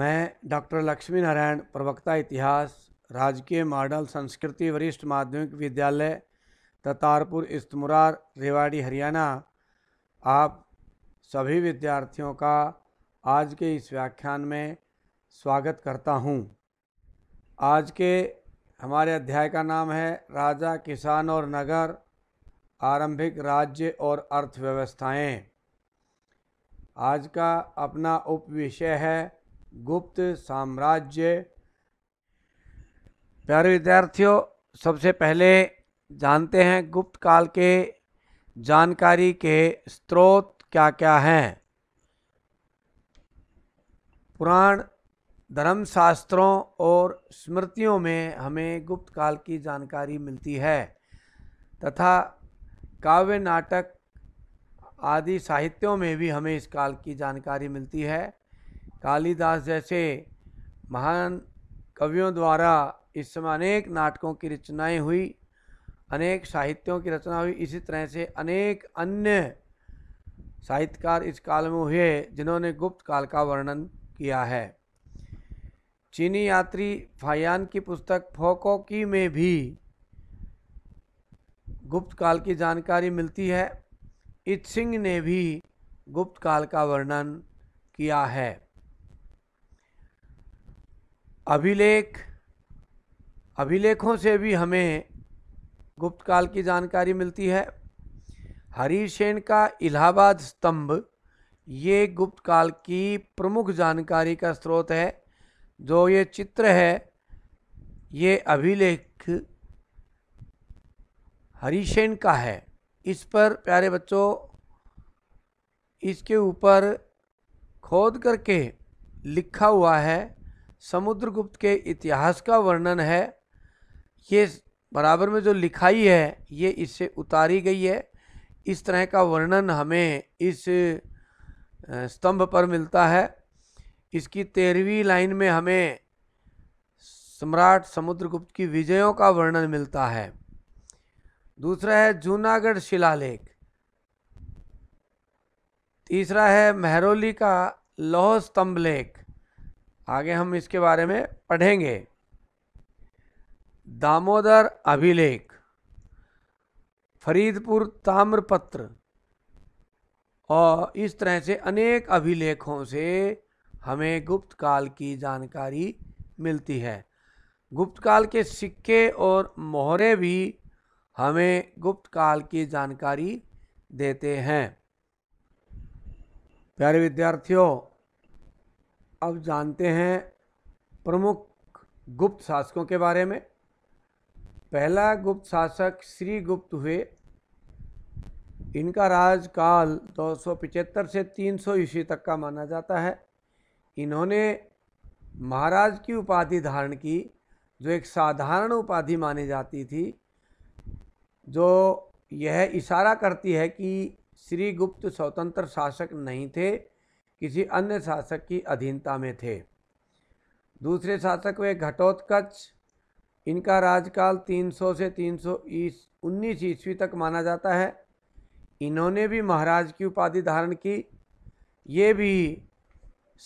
मैं डॉक्टर लक्ष्मी नारायण प्रवक्ता इतिहास राजकीय मॉडल संस्कृति वरिष्ठ माध्यमिक विद्यालय ततारपुर इस्तमरार रेवाड़ी हरियाणा आप सभी विद्यार्थियों का आज के इस व्याख्यान में स्वागत करता हूं। आज के हमारे अध्याय का नाम है राजा किसान और नगर आरंभिक राज्य और अर्थव्यवस्थाएं। आज का अपना उप विषय है गुप्त साम्राज्य प्यारे विद्यार्थियों सबसे पहले जानते हैं गुप्त काल के जानकारी के स्रोत क्या क्या हैं पुराण धर्मशास्त्रों और स्मृतियों में हमें गुप्त काल की जानकारी मिलती है तथा काव्य नाटक आदि साहित्यों में भी हमें इस काल की जानकारी मिलती है कालिदास जैसे महान कवियों द्वारा इस समय अनेक नाटकों की रचनाएं हुई अनेक साहित्यों की रचना हुई इसी तरह से अनेक अन्य साहित्यकार इस काल में हुए जिन्होंने गुप्त काल का वर्णन किया है चीनी यात्री फायान की पुस्तक फोकोकी में भी गुप्त काल की जानकारी मिलती है इत सिंह ने भी गुप्त काल का वर्णन किया है अभिलेख अभिलेखों से भी हमें गुप्त काल की जानकारी मिलती है हरीशेन का इलाहाबाद स्तंभ ये गुप्त काल की प्रमुख जानकारी का स्रोत है जो ये चित्र है ये अभिलेख हरीशेन का है इस पर प्यारे बच्चों इसके ऊपर खोद करके लिखा हुआ है समुद्रगुप्त के इतिहास का वर्णन है ये बराबर में जो लिखाई है ये इससे उतारी गई है इस तरह का वर्णन हमें इस स्तंभ पर मिलता है इसकी तेरहवीं लाइन में हमें सम्राट समुद्रगुप्त की विजयों का वर्णन मिलता है दूसरा है जूनागढ़ शिलालेख तीसरा है मेहरोली का लौह स्तंभ लेख आगे हम इसके बारे में पढ़ेंगे दामोदर अभिलेख फरीदपुर ताम्रपत्र और इस तरह से अनेक अभिलेखों से हमें गुप्त काल की जानकारी मिलती है गुप्त काल के सिक्के और मोहरे भी हमें गुप्त काल की जानकारी देते हैं प्यारे विद्यार्थियों अब जानते हैं प्रमुख गुप्त शासकों के बारे में पहला गुप्त शासक श्री गुप्त हुए इनका राजकाल दो से 300 ईस्वी तक का माना जाता है इन्होंने महाराज की उपाधि धारण की जो एक साधारण उपाधि मानी जाती थी जो यह इशारा करती है कि श्री गुप्त स्वतंत्र शासक नहीं थे किसी अन्य शासक की अधीनता में थे दूसरे शासक वे घटोत्कच इनका राजकाल 300 से 319 ईस्वी तक माना जाता है इन्होंने भी महाराज की उपाधि धारण की ये भी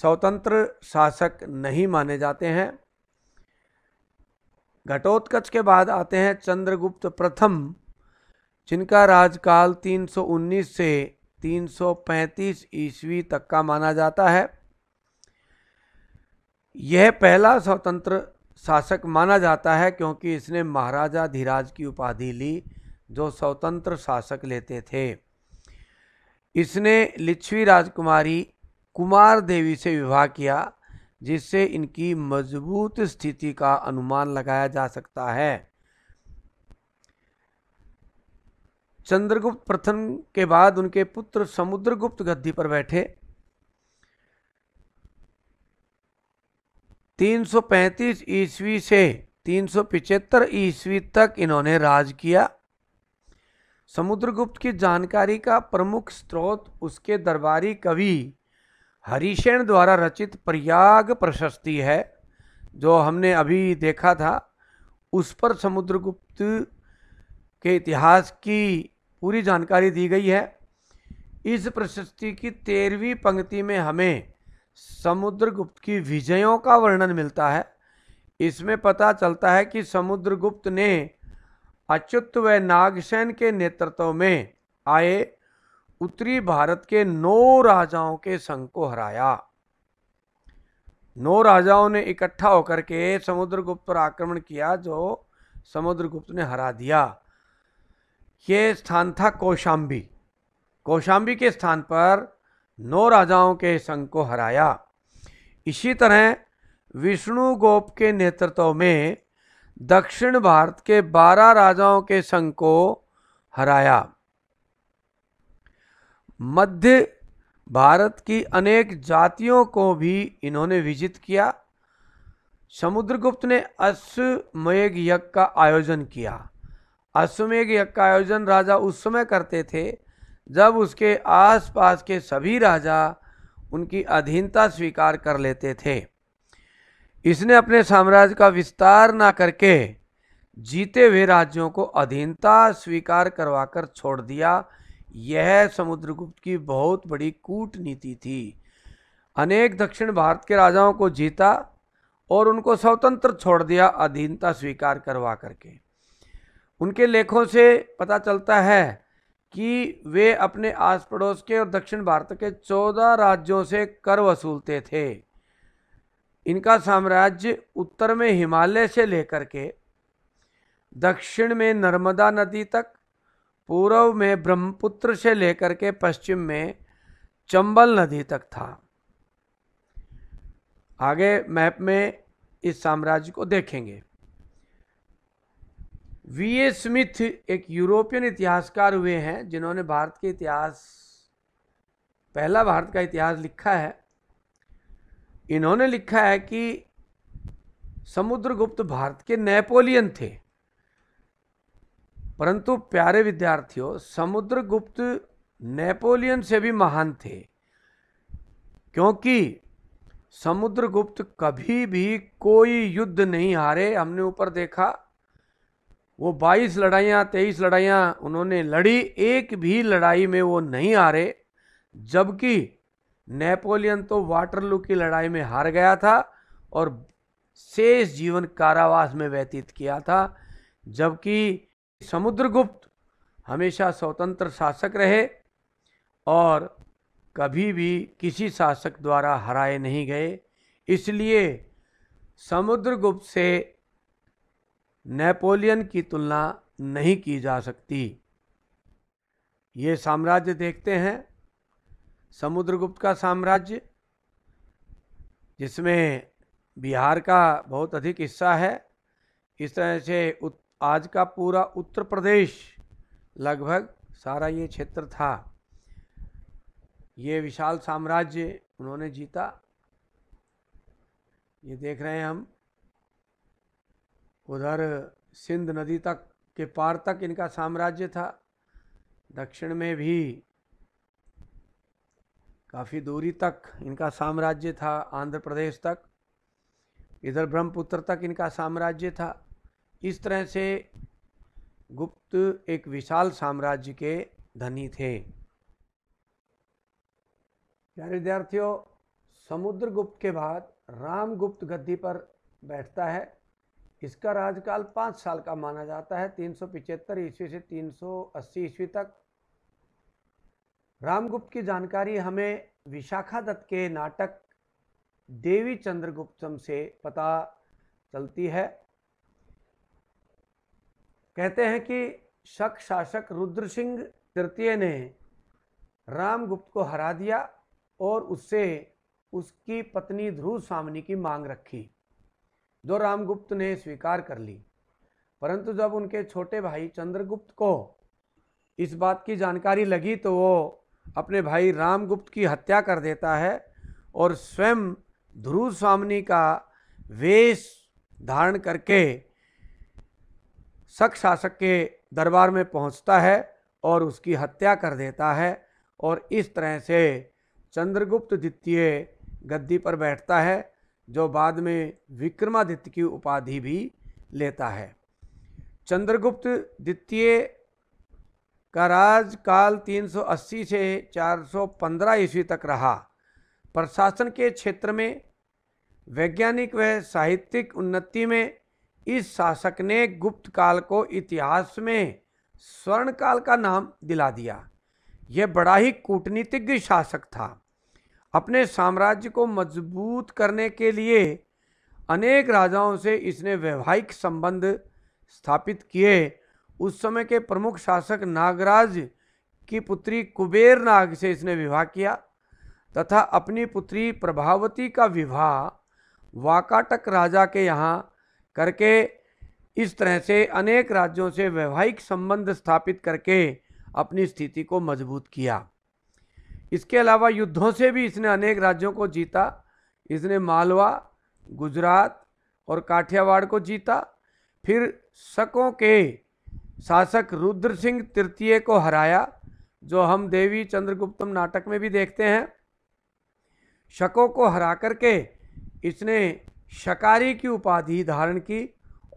स्वतंत्र शासक नहीं माने जाते हैं घटोत्कच के बाद आते हैं चंद्रगुप्त प्रथम जिनका राजकाल 319 से 335 ईस्वी तक का माना जाता है यह पहला स्वतंत्र शासक माना जाता है क्योंकि इसने महाराजा धीराज की उपाधि ली जो स्वतंत्र शासक लेते थे इसने लिच्छवी राजकुमारी कुमार देवी से विवाह किया जिससे इनकी मजबूत स्थिति का अनुमान लगाया जा सकता है चंद्रगुप्त प्रथम के बाद उनके पुत्र समुद्रगुप्त गद्दी पर बैठे 335 ईस्वी से 375 ईस्वी तक इन्होंने राज किया समुद्रगुप्त की जानकारी का प्रमुख स्रोत उसके दरबारी कवि हरीशेन द्वारा रचित प्रयाग प्रशस्ति है जो हमने अभी देखा था उस पर समुद्रगुप्त के इतिहास की पूरी जानकारी दी गई है इस प्रशस्ति की तेरहवीं पंक्ति में हमें समुद्रगुप्त की विजयों का वर्णन मिलता है इसमें पता चलता है कि समुद्रगुप्त ने अच्युत व नागसेन के नेतृत्व में आए उत्तरी भारत के नौ राजाओं के संघ को हराया नौ राजाओं ने इकट्ठा होकर के समुद्रगुप्त पर आक्रमण किया जो समुद्रगुप्त ने हरा दिया ये स्थान था कौशाम्बी कौशाम्बी के स्थान पर नौ राजाओं के संघ को हराया इसी तरह विष्णु गोप के नेतृत्व में दक्षिण भारत के बारह राजाओं के संघ को हराया मध्य भारत की अनेक जातियों को भी इन्होंने विजित किया समुद्रगुप्त ने अश्वमेघ यज्ञ का आयोजन किया अश्वमेघ यज्ञ का आयोजन राजा उस समय करते थे जब उसके आसपास के सभी राजा उनकी अधीनता स्वीकार कर लेते थे इसने अपने साम्राज्य का विस्तार ना करके जीते हुए राज्यों को अधीनता स्वीकार करवाकर छोड़ दिया यह समुद्रगुप्त की बहुत बड़ी कूटनीति थी अनेक दक्षिण भारत के राजाओं को जीता और उनको स्वतंत्र छोड़ दिया अधीनता स्वीकार करवा करके उनके लेखों से पता चलता है कि वे अपने आस पड़ोस के और दक्षिण भारत के चौदह राज्यों से कर वसूलते थे इनका साम्राज्य उत्तर में हिमालय से लेकर के दक्षिण में नर्मदा नदी तक पूर्व में ब्रह्मपुत्र से लेकर के पश्चिम में चंबल नदी तक था आगे मैप में इस साम्राज्य को देखेंगे वी ए स्मिथ एक यूरोपियन इतिहासकार हुए हैं जिन्होंने भारत के इतिहास पहला भारत का इतिहास लिखा है इन्होंने लिखा है कि समुद्रगुप्त भारत के नेपोलियन थे परंतु प्यारे विद्यार्थियों समुद्रगुप्त नेपोलियन से भी महान थे क्योंकि समुद्रगुप्त कभी भी कोई युद्ध नहीं हारे हमने ऊपर देखा वो 22 लड़ाइयाँ 23 लड़ाइयाँ उन्होंने लड़ी एक भी लड़ाई में वो नहीं हारे जबकि नेपोलियन तो वाटरलू की लड़ाई में हार गया था और शेष जीवन कारावास में व्यतीत किया था जबकि समुद्रगुप्त हमेशा स्वतंत्र शासक रहे और कभी भी किसी शासक द्वारा हराए नहीं गए इसलिए समुद्रगुप्त से नेपोलियन की तुलना नहीं की जा सकती ये साम्राज्य देखते हैं समुद्रगुप्त का साम्राज्य जिसमें बिहार का बहुत अधिक हिस्सा है इस तरह से आज का पूरा उत्तर प्रदेश लगभग सारा ये क्षेत्र था ये विशाल साम्राज्य उन्होंने जीता ये देख रहे हैं हम उधर सिंध नदी तक के पार तक इनका साम्राज्य था दक्षिण में भी काफ़ी दूरी तक इनका साम्राज्य था आंध्र प्रदेश तक इधर ब्रह्मपुत्र तक इनका साम्राज्य था इस तरह से गुप्त एक विशाल साम्राज्य के धनी थे प्यारे विद्यार्थियों समुद्रगुप्त के बाद रामगुप्त गद्दी पर बैठता है इसका राज्यकाल पाँच साल का माना जाता है तीन सौ पिचहत्तर ईस्वी से तीन सौ अस्सी ईस्वी तक रामगुप्त की जानकारी हमें विशाखा दत्त के नाटक देवी चंद्रगुप्तम से पता चलती है कहते हैं कि शक शासक रुद्र सिंह तृतीय ने रामगुप्त को हरा दिया और उससे उसकी पत्नी ध्रुव सामनी की मांग रखी जो रामगुप्त ने स्वीकार कर ली परंतु जब उनके छोटे भाई चंद्रगुप्त को इस बात की जानकारी लगी तो वो अपने भाई रामगुप्त की हत्या कर देता है और स्वयं ध्रुव स्वामी का वेश धारण करके सख शासक के दरबार में पहुंचता है और उसकी हत्या कर देता है और इस तरह से चंद्रगुप्त द्वितीय गद्दी पर बैठता है जो बाद में विक्रमादित्य की उपाधि भी लेता है चंद्रगुप्त द्वितीय का राजकाल 380 से 415 ईस्वी तक रहा प्रशासन के क्षेत्र में वैज्ञानिक व साहित्यिक उन्नति में इस शासक ने गुप्त काल को इतिहास में स्वर्ण काल का नाम दिला दिया यह बड़ा ही कूटनीतिज्ञ शासक था अपने साम्राज्य को मजबूत करने के लिए अनेक राजाओं से इसने वैवाहिक संबंध स्थापित किए उस समय के प्रमुख शासक नागराज की पुत्री कुबेर नाग से इसने विवाह किया तथा अपनी पुत्री प्रभावती का विवाह वाकाटक राजा के यहाँ करके इस तरह से अनेक राज्यों से वैवाहिक संबंध स्थापित करके अपनी स्थिति को मजबूत किया इसके अलावा युद्धों से भी इसने अनेक राज्यों को जीता इसने मालवा गुजरात और काठियावाड़ को जीता फिर शकों के शासक रुद्र सिंह तृतीय को हराया जो हम देवी चंद्रगुप्तम नाटक में भी देखते हैं शकों को हरा करके इसने शकारी की उपाधि धारण की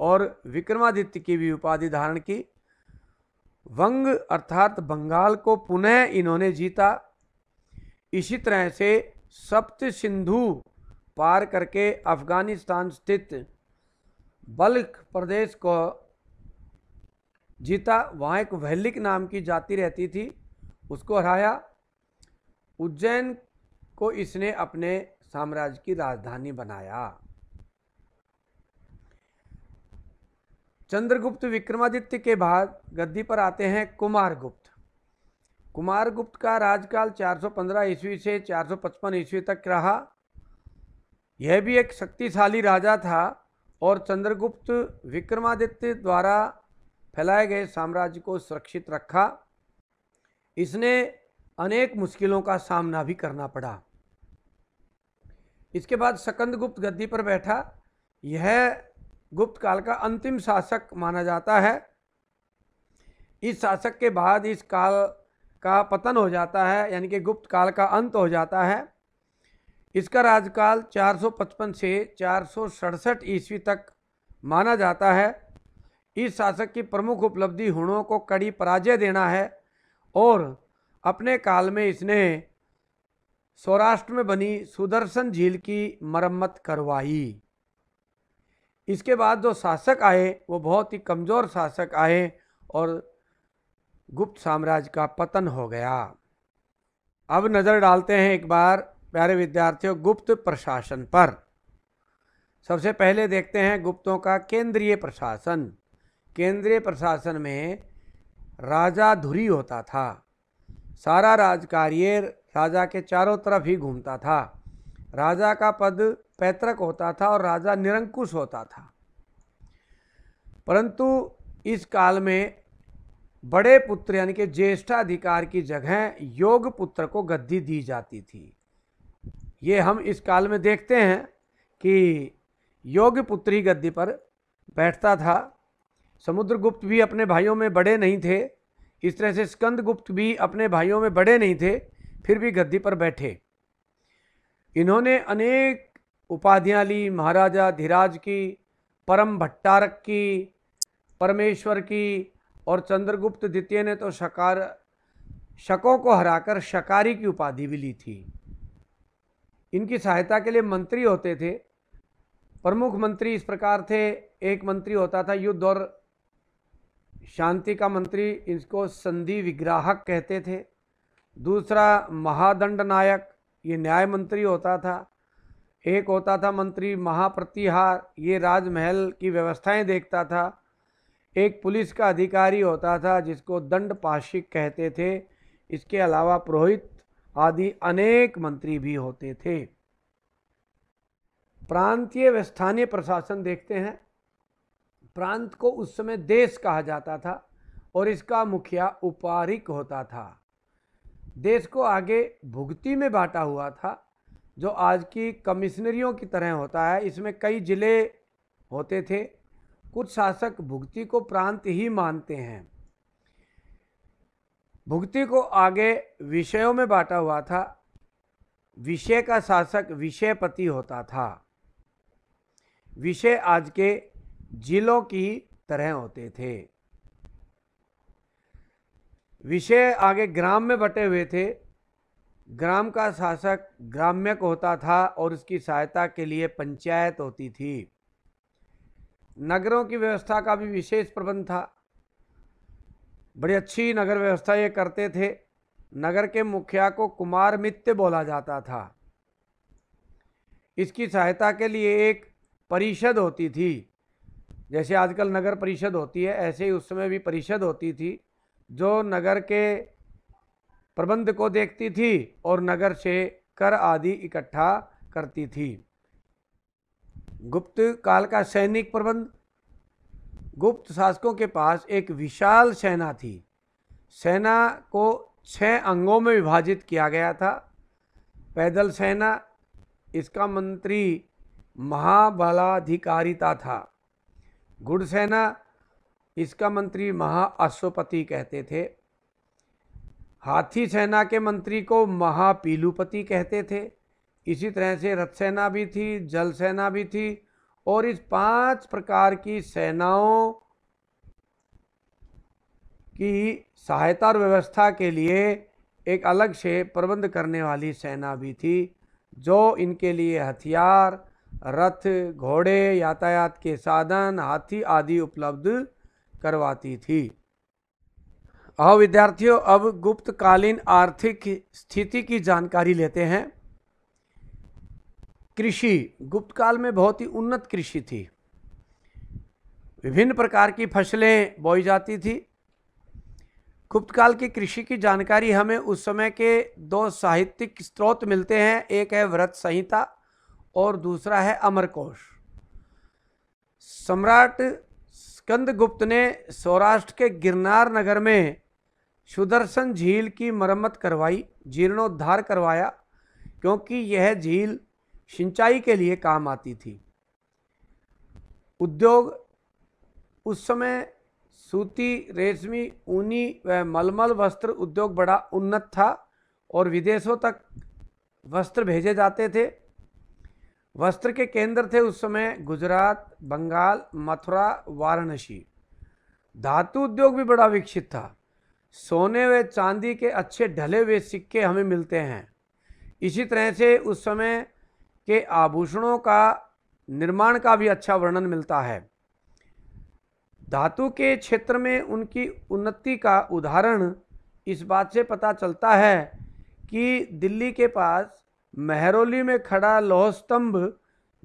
और विक्रमादित्य की भी उपाधि धारण की वंग अर्थात बंगाल को पुनः इन्होंने जीता इसी तरह से सप्त सिंधु पार करके अफगानिस्तान स्थित बल्ख प्रदेश को जीता वहाँ एक वहलिक नाम की जाति रहती थी उसको हराया उज्जैन को इसने अपने साम्राज्य की राजधानी बनाया चंद्रगुप्त विक्रमादित्य के बाद गद्दी पर आते हैं कुमारगुप्त कुमारगुप्त का राजकाल 415 ईस्वी से 455 ईस्वी तक रहा यह भी एक शक्तिशाली राजा था और चंद्रगुप्त विक्रमादित्य द्वारा फैलाए गए साम्राज्य को सुरक्षित रखा इसने अनेक मुश्किलों का सामना भी करना पड़ा इसके बाद सकंदगुप्त गद्दी पर बैठा यह गुप्त काल का अंतिम शासक माना जाता है इस शासक के बाद इस काल का पतन हो जाता है यानी कि गुप्त काल का अंत हो जाता है इसका राजकाल 455 से चार ईस्वी तक माना जाता है इस शासक की प्रमुख उपलब्धि हुणों को कड़ी पराजय देना है और अपने काल में इसने सौराष्ट्र में बनी सुदर्शन झील की मरम्मत करवाई इसके बाद जो शासक आए वो बहुत ही कमज़ोर शासक आए और गुप्त साम्राज्य का पतन हो गया अब नज़र डालते हैं एक बार प्यारे विद्यार्थियों गुप्त प्रशासन पर सबसे पहले देखते हैं गुप्तों का केंद्रीय प्रशासन केंद्रीय प्रशासन में राजा धुरी होता था सारा राजकार्य राजा के चारों तरफ ही घूमता था राजा का पद पैतृक होता था और राजा निरंकुश होता था परंतु इस काल में बड़े पुत्र यानी कि ज्येष्ठाधिकार की जगह योग पुत्र को गद्दी दी जाती थी ये हम इस काल में देखते हैं कि योग पुत्री गद्दी पर बैठता था समुद्रगुप्त भी अपने भाइयों में बड़े नहीं थे इस तरह से स्कंदगुप्त भी अपने भाइयों में बड़े नहीं थे फिर भी गद्दी पर बैठे इन्होंने अनेक उपाधियाँ ली महाराजा धीराज की परम भट्टारक की परमेश्वर की और चंद्रगुप्त द्वितीय ने तो शकार शकों को हराकर शकारी की उपाधि भी ली थी इनकी सहायता के लिए मंत्री होते थे प्रमुख मंत्री इस प्रकार थे एक मंत्री होता था युद्ध और शांति का मंत्री इसको संधि विग्राहक कहते थे दूसरा महादंड नायक ये न्याय मंत्री होता था एक होता था मंत्री महाप्रतिहार ये राजमहल की व्यवस्थाएं देखता था एक पुलिस का अधिकारी होता था जिसको दंड पाशिक कहते थे इसके अलावा पुरोहित आदि अनेक मंत्री भी होते थे प्रांतीय व स्थानीय प्रशासन देखते हैं प्रांत को उस समय देश कहा जाता था और इसका मुखिया उपारिक होता था देश को आगे भुगती में बांटा हुआ था जो आज की कमिश्नरियों की तरह होता है इसमें कई ज़िले होते थे कुछ शासक भुक्ति को प्रांत ही मानते हैं भुक्ति को आगे विषयों में बांटा हुआ था विषय का शासक विषयपति होता था विषय आज के जिलों की तरह होते थे विषय आगे ग्राम में बटे हुए थे ग्राम का शासक ग्राम्यक होता था और उसकी सहायता के लिए पंचायत होती थी नगरों की व्यवस्था का भी विशेष प्रबंध था बड़ी अच्छी नगर व्यवस्था ये करते थे नगर के मुखिया को कुमार मित्य बोला जाता था इसकी सहायता के लिए एक परिषद होती थी जैसे आजकल नगर परिषद होती है ऐसे ही उस समय भी परिषद होती थी जो नगर के प्रबंध को देखती थी और नगर से कर आदि इकट्ठा करती थी गुप्त काल का सैनिक प्रबंध गुप्त शासकों के पास एक विशाल सेना थी सेना को छः अंगों में विभाजित किया गया था पैदल सेना इसका मंत्री महाबलाधिकारिता था गुड़सेना इसका मंत्री महाअश्वपति कहते थे हाथी सेना के मंत्री को महापीलुपति कहते थे इसी तरह से रथ सेना भी थी जल सेना भी थी और इस पांच प्रकार की सेनाओं की सहायता और व्यवस्था के लिए एक अलग से प्रबंध करने वाली सेना भी थी जो इनके लिए हथियार रथ घोड़े यातायात के साधन हाथी आदि उपलब्ध करवाती थी हाँ विद्यार्थियों अब गुप्तकालीन आर्थिक स्थिति की जानकारी लेते हैं कृषि गुप्त काल में बहुत ही उन्नत कृषि थी विभिन्न प्रकार की फसलें बोई जाती थी गुप्त काल की कृषि की जानकारी हमें उस समय के दो साहित्यिक स्रोत मिलते हैं एक है व्रत संहिता और दूसरा है अमरकोश सम्राट स्कंदगुप्त ने सौराष्ट्र के गिरनार नगर में सुदर्शन झील की मरम्मत करवाई जीर्णोद्धार करवाया क्योंकि यह झील सिंचाई के लिए काम आती थी उद्योग उस समय सूती रेशमी ऊनी व मलमल वस्त्र उद्योग बड़ा उन्नत था और विदेशों तक वस्त्र भेजे जाते थे वस्त्र के केंद्र थे उस समय गुजरात बंगाल मथुरा वाराणसी धातु उद्योग भी बड़ा विकसित था सोने व चांदी के अच्छे ढले हुए सिक्के हमें मिलते हैं इसी तरह से उस समय के आभूषणों का निर्माण का भी अच्छा वर्णन मिलता है धातु के क्षेत्र में उनकी उन्नति का उदाहरण इस बात से पता चलता है कि दिल्ली के पास महरौली में खड़ा लौह स्तंभ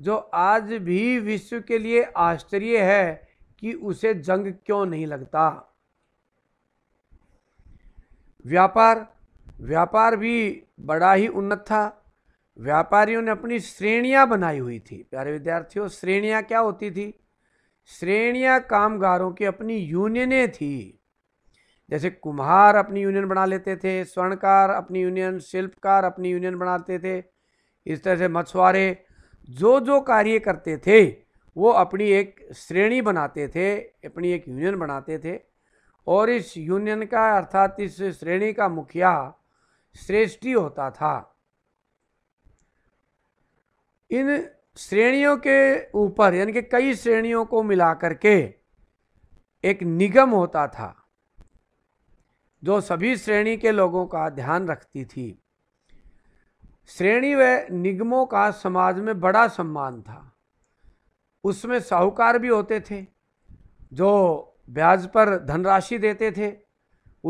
जो आज भी विश्व के लिए आश्चर्य है कि उसे जंग क्यों नहीं लगता व्यापार व्यापार भी बड़ा ही उन्नत था व्यापारियों ने अपनी श्रेणियां बनाई हुई थी प्यारे विद्यार्थियों श्रेणियां क्या होती थी श्रेणियां कामगारों की अपनी यूनियनें थी जैसे कुम्हार अपनी यूनियन बना लेते थे स्वर्णकार अपनी यूनियन शिल्पकार अपनी यूनियन बनाते थे इस तरह से मछुआरे जो जो कार्य करते थे वो अपनी एक श्रेणी बनाते थे अपनी एक यूनियन बनाते थे और इस यूनियन का अर्थात इस श्रेणी का मुखिया श्रेष्ठी होता था इन श्रेणियों के ऊपर यानी कि कई श्रेणियों को मिला करके एक निगम होता था जो सभी श्रेणी के लोगों का ध्यान रखती थी श्रेणी व निगमों का समाज में बड़ा सम्मान था उसमें साहूकार भी होते थे जो ब्याज पर धनराशि देते थे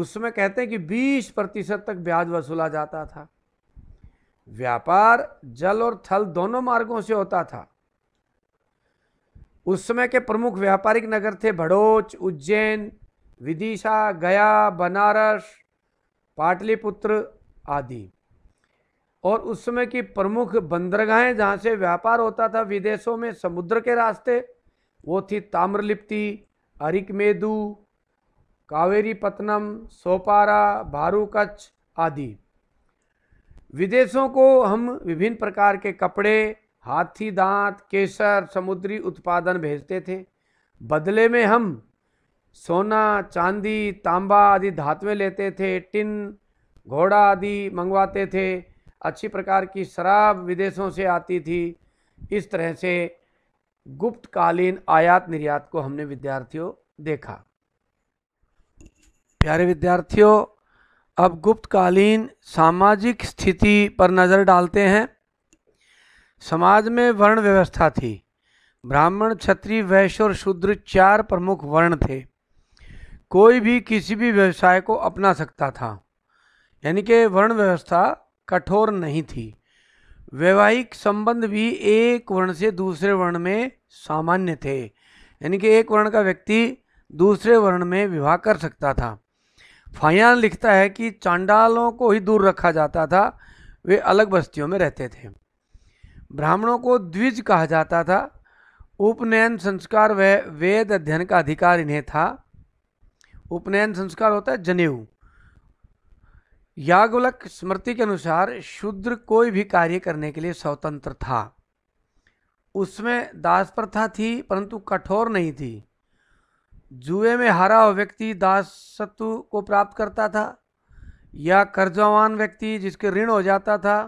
उसमें कहते हैं कि 20 प्रतिशत तक ब्याज वसूला जाता था व्यापार जल और थल दोनों मार्गों से होता था उस समय के प्रमुख व्यापारिक नगर थे भड़ोच उज्जैन विदिशा गया बनारस पाटलिपुत्र आदि और उस समय की प्रमुख बंदरगाहें जहाँ से व्यापार होता था विदेशों में समुद्र के रास्ते वो थी ताम्रलिप्ति अरिकमेदू कावेरी सोपारा भारूकच्छ आदि विदेशों को हम विभिन्न प्रकार के कपड़े हाथी दांत केसर समुद्री उत्पादन भेजते थे बदले में हम सोना चांदी तांबा आदि धातुएं लेते थे टिन घोड़ा आदि मंगवाते थे अच्छी प्रकार की शराब विदेशों से आती थी इस तरह से गुप्तकालीन आयात निर्यात को हमने विद्यार्थियों देखा प्यारे विद्यार्थियों अब गुप्तकालीन सामाजिक स्थिति पर नज़र डालते हैं समाज में वर्ण व्यवस्था थी ब्राह्मण क्षत्रिय वैश्य और शूद्र चार प्रमुख वर्ण थे कोई भी किसी भी व्यवसाय को अपना सकता था यानी कि वर्ण व्यवस्था कठोर नहीं थी वैवाहिक संबंध भी एक वर्ण से दूसरे वर्ण में सामान्य थे यानी कि एक वर्ण का व्यक्ति दूसरे वर्ण में विवाह कर सकता था फायान लिखता है कि चांडालों को ही दूर रखा जाता था वे अलग बस्तियों में रहते थे ब्राह्मणों को द्विज कहा जाता था उपनयन संस्कार वह वेद अध्ययन का अधिकार इन्हें था उपनयन संस्कार होता है जनेऊ यागोलक स्मृति के अनुसार शूद्र कोई भी कार्य करने के लिए स्वतंत्र था उसमें दास प्रथा थी परंतु कठोर नहीं थी जुए में हारा हुआ व्यक्ति दासत्व को प्राप्त करता था या कर्जवान व्यक्ति जिसके ऋण हो जाता था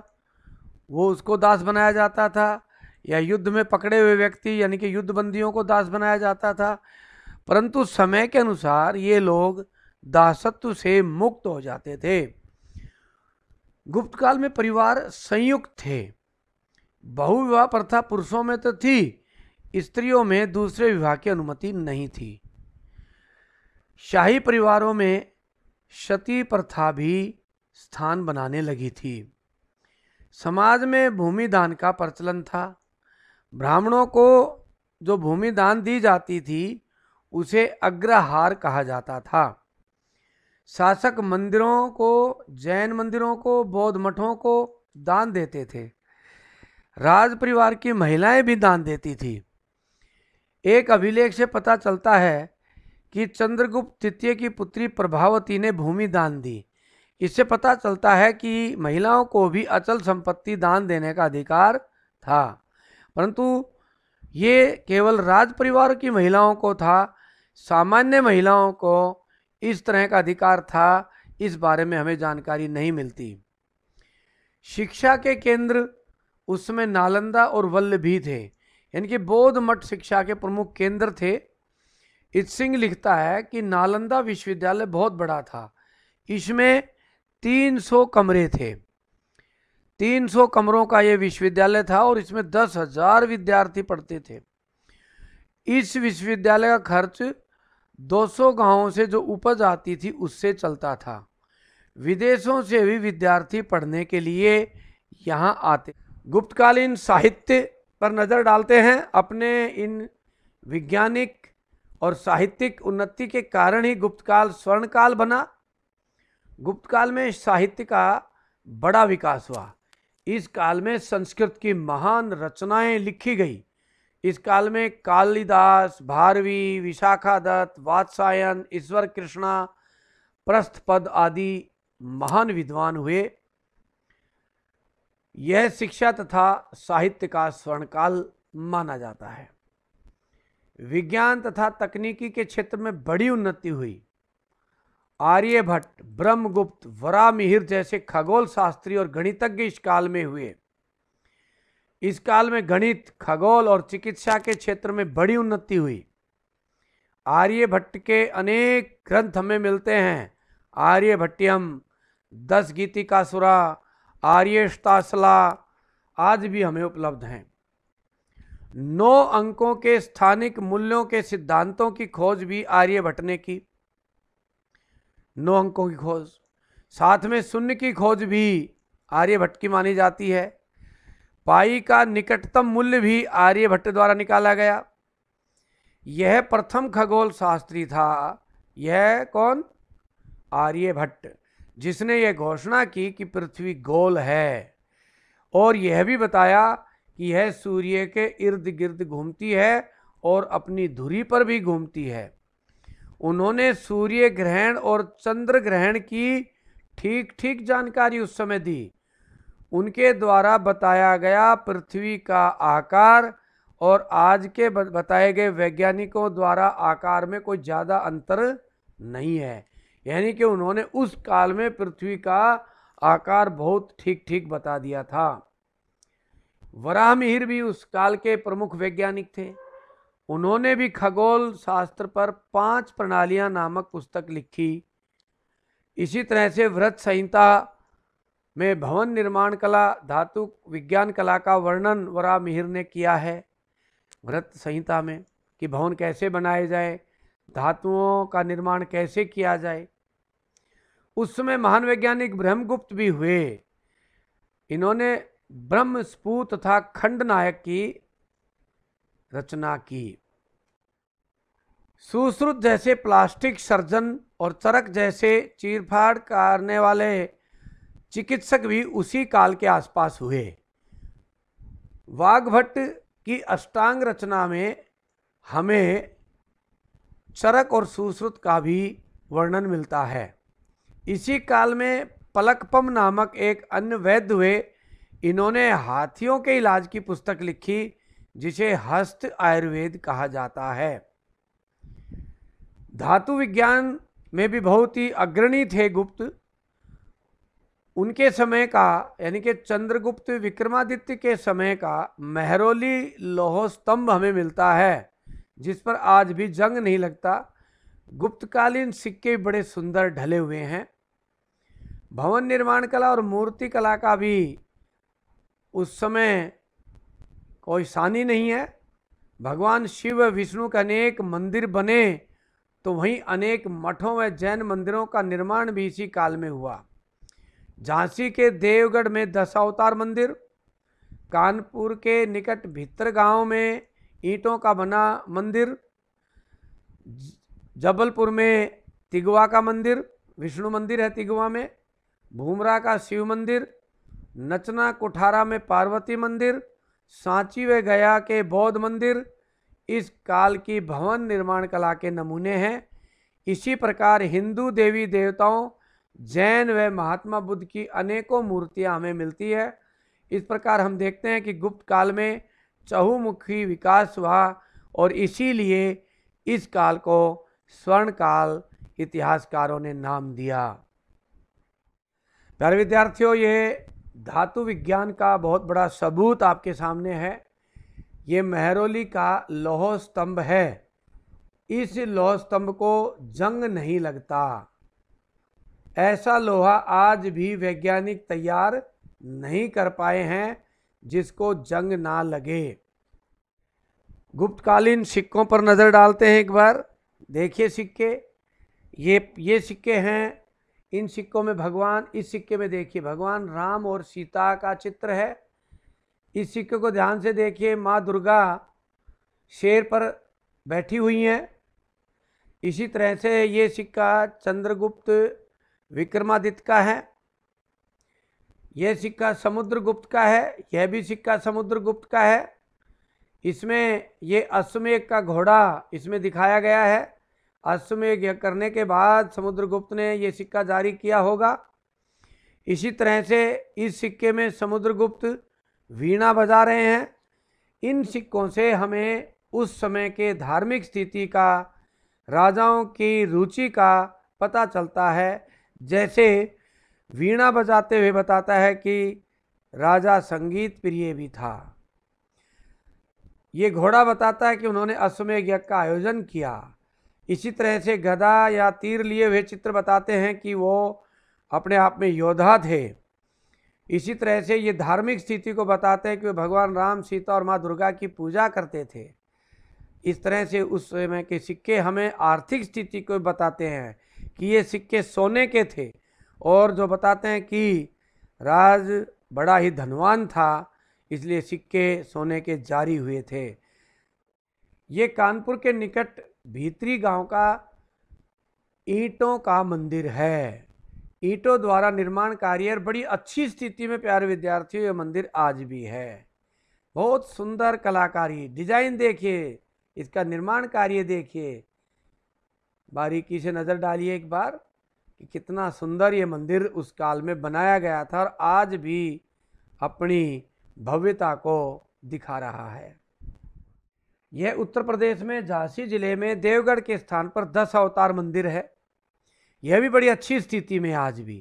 वो उसको दास बनाया जाता था या युद्ध में पकड़े हुए व्यक्ति यानी कि युद्ध बंदियों को दास बनाया जाता था परंतु समय के अनुसार ये लोग दासत्व से मुक्त हो जाते थे गुप्त काल में परिवार संयुक्त थे बहुविवाह प्रथा पुरुषों में तो थी स्त्रियों में दूसरे विवाह की अनुमति नहीं थी शाही परिवारों में शती प्रथा भी स्थान बनाने लगी थी समाज में भूमि दान का प्रचलन था ब्राह्मणों को जो भूमि दान दी जाती थी उसे अग्रहार कहा जाता था शासक मंदिरों को जैन मंदिरों को बौद्ध मठों को दान देते थे राज परिवार की महिलाएं भी दान देती थी एक अभिलेख से पता चलता है कि चंद्रगुप्त तृतीय की पुत्री प्रभावती ने भूमि दान दी इससे पता चलता है कि महिलाओं को भी अचल संपत्ति दान देने का अधिकार था परंतु ये केवल राज परिवार की महिलाओं को था सामान्य महिलाओं को इस तरह का अधिकार था इस बारे में हमें जानकारी नहीं मिलती शिक्षा के केंद्र उसमें नालंदा और वल्ल भी थे यानी कि बौद्ध मठ शिक्षा के प्रमुख केंद्र थे हित सिंह लिखता है कि नालंदा विश्वविद्यालय बहुत बड़ा था इसमें 300 कमरे थे 300 कमरों का यह विश्वविद्यालय था और इसमें दस हजार विद्यार्थी पढ़ते थे इस विश्वविद्यालय का खर्च 200 गांवों से जो उपज आती थी उससे चलता था विदेशों से भी विद्यार्थी पढ़ने के लिए यहाँ आते गुप्तकालीन साहित्य पर नज़र डालते हैं अपने इन वैज्ञानिक और साहित्यिक उन्नति के कारण ही गुप्तकाल स्वर्णकाल बना गुप्त काल में साहित्य का बड़ा विकास हुआ इस काल में संस्कृत की महान रचनाएं लिखी गई इस काल में कालिदास भारवी विशाखा दत्त वात्सायन ईश्वर कृष्णा प्रस्थपद आदि महान विद्वान हुए यह शिक्षा तथा साहित्य का स्वर्णकाल माना जाता है विज्ञान तथा तकनीकी के क्षेत्र में बड़ी उन्नति हुई आर्यभट्ट ब्रह्मगुप्त वरा मिहिर जैसे खगोल शास्त्री और गणितज्ञ इस काल में हुए इस काल में गणित खगोल और चिकित्सा के क्षेत्र में बड़ी उन्नति हुई आर्यभट्ट के अनेक ग्रंथ हमें मिलते हैं आर्यभट्टियम दस गीतिकासुरा आर्यष्टासला आज भी हमें उपलब्ध हैं नौ अंकों के स्थानिक मूल्यों के सिद्धांतों की खोज भी आर्यभट्ट ने की नौ अंकों की खोज साथ में शून्य की खोज भी आर्यभट्ट की मानी जाती है पाई का निकटतम मूल्य भी आर्यभट्ट द्वारा निकाला गया यह प्रथम खगोल शास्त्री था यह कौन आर्यभट्ट जिसने यह घोषणा की कि पृथ्वी गोल है और यह भी बताया कि यह सूर्य के इर्द गिर्द घूमती है और अपनी धुरी पर भी घूमती है उन्होंने सूर्य ग्रहण और चंद्र ग्रहण की ठीक ठीक जानकारी उस समय दी उनके द्वारा बताया गया पृथ्वी का आकार और आज के बताए गए वैज्ञानिकों द्वारा आकार में कोई ज़्यादा अंतर नहीं है यानी कि उन्होंने उस काल में पृथ्वी का आकार बहुत ठीक ठीक बता दिया था वराह मिहिर भी उस काल के प्रमुख वैज्ञानिक थे उन्होंने भी खगोल शास्त्र पर पांच प्रणालियां नामक पुस्तक लिखी इसी तरह से व्रत संहिता में भवन निर्माण कला धातु विज्ञान कला का वर्णन वराह मिहिर ने किया है व्रत संहिता में कि भवन कैसे बनाए जाए धातुओं का निर्माण कैसे किया जाए उस समय महान वैज्ञानिक ब्रह्मगुप्त भी हुए इन्होंने ब्रह्म स्पूत तथा खंड नायक की रचना की सुश्रुत जैसे प्लास्टिक सर्जन और चरक जैसे चीरफाड़ करने वाले चिकित्सक भी उसी काल के आसपास हुए वाघभट्ट की अष्टांग रचना में हमें चरक और सुश्रुत का भी वर्णन मिलता है इसी काल में पलकपम नामक एक अन्य वैद्य हुए इन्होंने हाथियों के इलाज की पुस्तक लिखी जिसे हस्त आयुर्वेद कहा जाता है धातु विज्ञान में भी बहुत ही अग्रणी थे गुप्त उनके समय का यानी कि चंद्रगुप्त विक्रमादित्य के समय का मेहरोली लौह स्तंभ हमें मिलता है जिस पर आज भी जंग नहीं लगता गुप्तकालीन सिक्के बड़े सुंदर ढले हुए हैं भवन निर्माण कला और मूर्ति कला का भी उस समय कोई सानी नहीं है भगवान शिव विष्णु के अनेक मंदिर बने तो वहीं अनेक मठों व जैन मंदिरों का निर्माण भी इसी काल में हुआ झांसी के देवगढ़ में दशावतार मंदिर कानपुर के निकट भित्र गांव में ईंटों का बना मंदिर जबलपुर में तिगवा का मंदिर विष्णु मंदिर है तिगवा में भूमरा का शिव मंदिर नचना कोठारा में पार्वती मंदिर सांची व गया के बौद्ध मंदिर इस काल की भवन निर्माण कला के नमूने हैं इसी प्रकार हिंदू देवी देवताओं जैन व महात्मा बुद्ध की अनेकों मूर्तियां हमें मिलती है इस प्रकार हम देखते हैं कि गुप्त काल में चहुमुखी विकास हुआ और इसीलिए इस काल को स्वर्ण काल इतिहासकारों ने नाम दिया प्यारे विद्यार्थियों ये धातु विज्ञान का बहुत बड़ा सबूत आपके सामने है ये मेहरोली का लौह स्तंभ है इस लौह स्तंभ को जंग नहीं लगता ऐसा लोहा आज भी वैज्ञानिक तैयार नहीं कर पाए हैं जिसको जंग ना लगे गुप्तकालीन सिक्कों पर नज़र डालते हैं एक बार देखिए सिक्के ये ये सिक्के हैं इन सिक्कों में भगवान इस सिक्के में देखिए भगवान राम और सीता का चित्र है इस सिक्के को ध्यान से देखिए माँ दुर्गा शेर पर बैठी हुई हैं इसी तरह से ये सिक्का चंद्रगुप्त विक्रमादित्य का है यह सिक्का समुद्रगुप्त का है यह भी सिक्का समुद्रगुप्त का है इसमें ये अश्वमेघ का घोड़ा इसमें दिखाया गया है अश्वमेघ करने के बाद समुद्रगुप्त ने ये सिक्का जारी किया होगा इसी तरह से इस सिक्के में समुद्रगुप्त वीणा बजा रहे हैं इन सिक्कों से हमें उस समय के धार्मिक स्थिति का राजाओं की रुचि का पता चलता है जैसे वीणा बजाते हुए बताता है कि राजा संगीत प्रिय भी था ये घोड़ा बताता है कि उन्होंने अश्वमेघ यज्ञ का आयोजन किया इसी तरह से गदा या तीर लिए हुए चित्र बताते हैं कि वो अपने आप में योद्धा थे इसी तरह से ये धार्मिक स्थिति को बताते हैं कि वे भगवान राम सीता और माँ दुर्गा की पूजा करते थे इस तरह से उस समय के सिक्के हमें आर्थिक स्थिति को बताते हैं कि ये सिक्के सोने के थे और जो बताते हैं कि राज बड़ा ही धनवान था इसलिए सिक्के सोने के जारी हुए थे ये कानपुर के निकट भीतरी गांव का ईंटों का मंदिर है ईंटों द्वारा निर्माण कार्य बड़ी अच्छी स्थिति में प्यारे विद्यार्थियों ये मंदिर आज भी है बहुत सुंदर कलाकारी डिजाइन देखिए इसका निर्माण कार्य देखिए बारीकी से नज़र डालिए एक बार कि कितना सुंदर ये मंदिर उस काल में बनाया गया था और आज भी अपनी भव्यता को दिखा रहा है यह उत्तर प्रदेश में झांसी जिले में देवगढ़ के स्थान पर दस अवतार मंदिर है यह भी बड़ी अच्छी स्थिति में है आज भी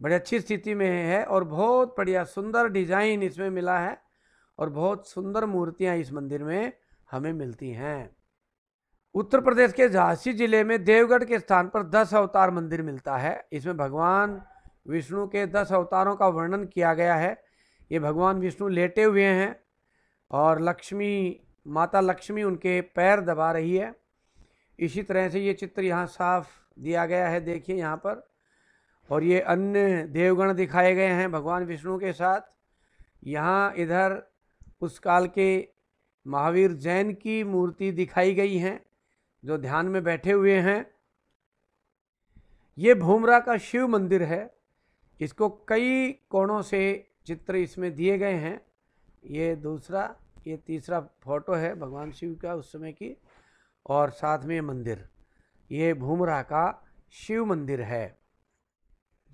बड़ी अच्छी स्थिति में है और बहुत बढ़िया सुंदर डिजाइन इसमें मिला है और बहुत सुंदर मूर्तियां इस मंदिर में हमें मिलती हैं उत्तर प्रदेश के झांसी जिले में देवगढ़ के स्थान पर दस अवतार मंदिर मिलता है इसमें भगवान विष्णु के दस अवतारों का वर्णन किया गया है ये भगवान विष्णु लेटे हुए हैं और लक्ष्मी माता लक्ष्मी उनके पैर दबा रही है इसी तरह से ये चित्र यहाँ साफ दिया गया है देखिए यहाँ पर और ये अन्य देवगण दिखाए गए हैं भगवान विष्णु के साथ यहाँ इधर उस काल के महावीर जैन की मूर्ति दिखाई गई हैं जो ध्यान में बैठे हुए हैं ये भूमरा का शिव मंदिर है इसको कई कोणों से चित्र इसमें दिए गए हैं ये दूसरा ये तीसरा फोटो है भगवान शिव का उस समय की और साथ में मंदिर ये भूमराह का शिव मंदिर है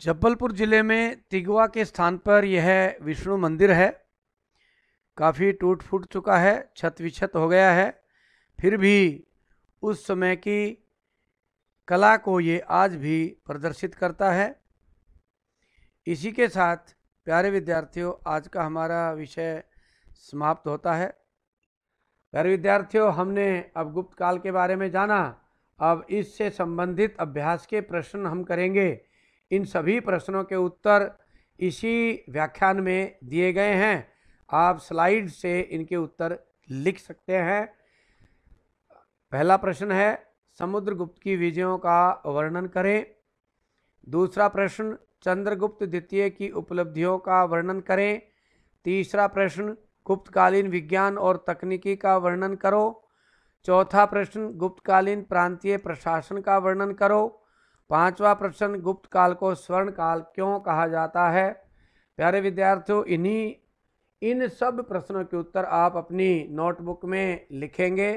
जबलपुर ज़िले में तिगवा के स्थान पर यह विष्णु मंदिर है काफ़ी टूट फूट चुका है छत विछत हो गया है फिर भी उस समय की कला को ये आज भी प्रदर्शित करता है इसी के साथ प्यारे विद्यार्थियों आज का हमारा विषय समाप्त होता है प्यारे विद्यार्थियों हमने अब गुप्त काल के बारे में जाना अब इससे संबंधित अभ्यास के प्रश्न हम करेंगे इन सभी प्रश्नों के उत्तर इसी व्याख्यान में दिए गए हैं आप स्लाइड से इनके उत्तर लिख सकते हैं पहला प्रश्न है समुद्रगुप्त की विजयों का वर्णन करें दूसरा प्रश्न चंद्रगुप्त द्वितीय की उपलब्धियों का वर्णन करें तीसरा प्रश्न गुप्तकालीन विज्ञान और तकनीकी का वर्णन करो चौथा प्रश्न गुप्तकालीन प्रांतीय प्रशासन का वर्णन करो पांचवा प्रश्न गुप्त काल को स्वर्ण काल क्यों कहा जाता है प्यारे विद्यार्थियों इन्हीं इन सब प्रश्नों के उत्तर आप अपनी नोटबुक में लिखेंगे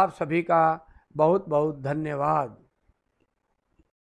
आप सभी का बहुत बहुत धन्यवाद